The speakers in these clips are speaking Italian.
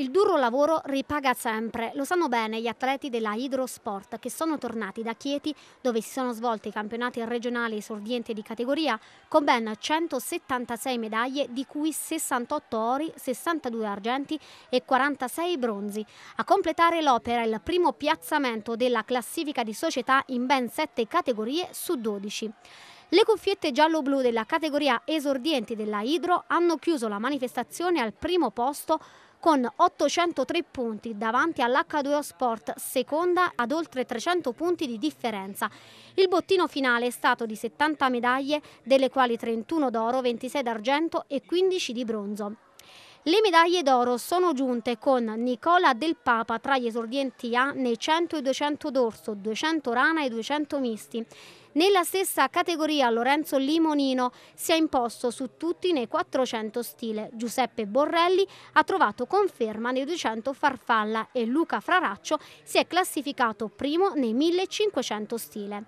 Il duro lavoro ripaga sempre, lo sanno bene gli atleti della Hydrosport che sono tornati da Chieti dove si sono svolti i campionati regionali esordienti di categoria con ben 176 medaglie di cui 68 ori, 62 argenti e 46 bronzi. A completare l'opera il primo piazzamento della classifica di società in ben 7 categorie su 12. Le cuffiette giallo-blu della categoria esordienti della Hydro hanno chiuso la manifestazione al primo posto con 803 punti davanti all'H2O Sport, seconda ad oltre 300 punti di differenza. Il bottino finale è stato di 70 medaglie, delle quali 31 d'oro, 26 d'argento e 15 di bronzo. Le medaglie d'oro sono giunte con Nicola Del Papa tra gli esordienti A nei 100 e 200 dorso, 200 rana e 200 misti. Nella stessa categoria Lorenzo Limonino si è imposto su tutti nei 400 stile. Giuseppe Borrelli ha trovato conferma nei 200 farfalla e Luca Fraraccio si è classificato primo nei 1500 stile.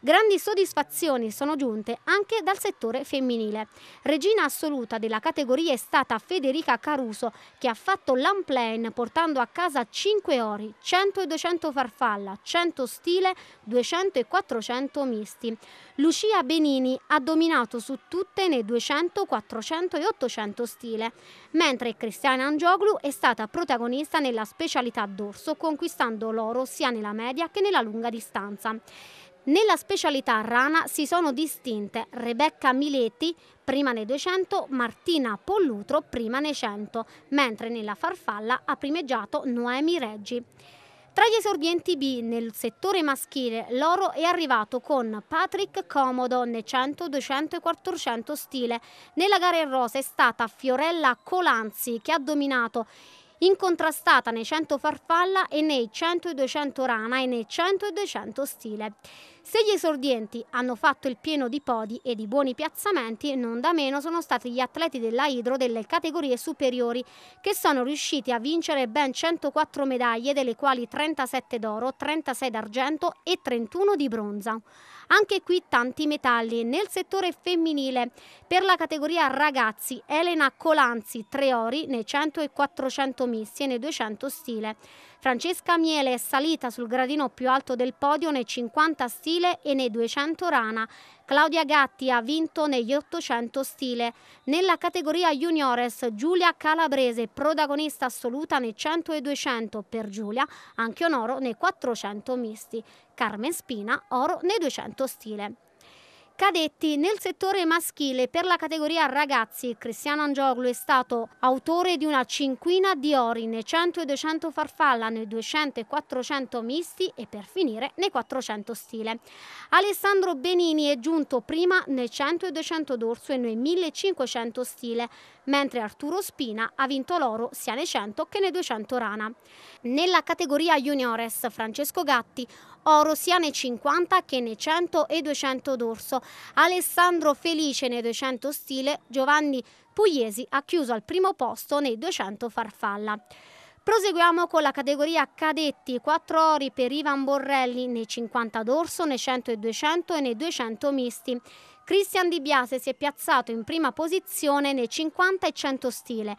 Grandi soddisfazioni sono giunte anche dal settore femminile. Regina assoluta della categoria è stata Federica Caruso che ha fatto l'unplane portando a casa 5 ori, 100 e 200 farfalla, 100 stile, 200 e 400 miss questi. Lucia Benini ha dominato su tutte nei 200, 400 e 800 stile, mentre Cristiana Angioglu è stata protagonista nella specialità dorso, conquistando l'oro sia nella media che nella lunga distanza. Nella specialità rana si sono distinte Rebecca Miletti, prima nei 200, Martina Pollutro, prima nei 100, mentre nella farfalla ha primeggiato Noemi Reggi. Tra gli esordienti B nel settore maschile, l'oro è arrivato con Patrick Comodo nel 100, 200 e 400 stile. Nella gara in rosa è stata Fiorella Colanzi che ha dominato incontrastata nei 100 farfalla e nei 100 e 200 rana e nei 100 e 200 stile. Se gli esordienti hanno fatto il pieno di podi e di buoni piazzamenti, non da meno sono stati gli atleti della Hidro delle categorie superiori, che sono riusciti a vincere ben 104 medaglie, delle quali 37 d'oro, 36 d'argento e 31 di bronza. Anche qui tanti metalli nel settore femminile. Per la categoria ragazzi, Elena Colanzi, 3 ori nei 100 e 400 misti e nei 200 stile. Francesca Miele è salita sul gradino più alto del podio nei 50 stile stile e nei 200 rana. Claudia Gatti ha vinto negli 800 stile. Nella categoria juniores Giulia Calabrese, protagonista assoluta nei 100 e 200 per Giulia, anche un oro nei 400 misti. Carmen Spina, oro nei 200 stile cadetti nel settore maschile per la categoria ragazzi. Cristiano Angioglu è stato autore di una cinquina di ori nei 100 e 200 farfalla, nei 200 e 400 misti e per finire nei 400 stile. Alessandro Benini è giunto prima nei 100 e 200 d'orso e nei 1500 stile, mentre Arturo Spina ha vinto l'oro sia nei 100 che nei 200 rana. Nella categoria juniores Francesco Gatti oro sia nei 50 che nei 100 e 200 d'orso. Alessandro Felice nei 200 stile, Giovanni Pugliesi ha chiuso al primo posto nei 200 farfalla. Proseguiamo con la categoria cadetti, 4 ori per Ivan Borrelli nei 50 d'orso, nei 100 e 200 e nei 200 misti. Cristian Di Biase si è piazzato in prima posizione nei 50 e 100 stile.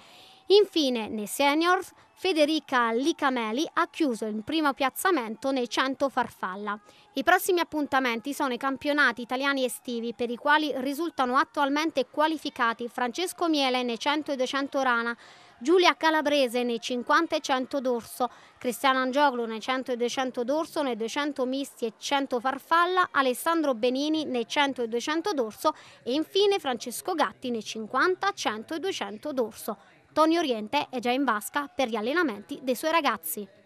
Infine, nei seniors, Federica Licameli ha chiuso il primo piazzamento nei 100 farfalla. I prossimi appuntamenti sono i campionati italiani estivi per i quali risultano attualmente qualificati Francesco Miele nei 100 e 200 rana, Giulia Calabrese nei 50 e 100 dorso, Cristiano Angioglu nei 100 e 200 dorso, nei 200 misti e 100 farfalla, Alessandro Benini nei 100 e 200 dorso e infine Francesco Gatti nei 50, 100 e 200 dorso. Tony Oriente è già in vasca per gli allenamenti dei suoi ragazzi.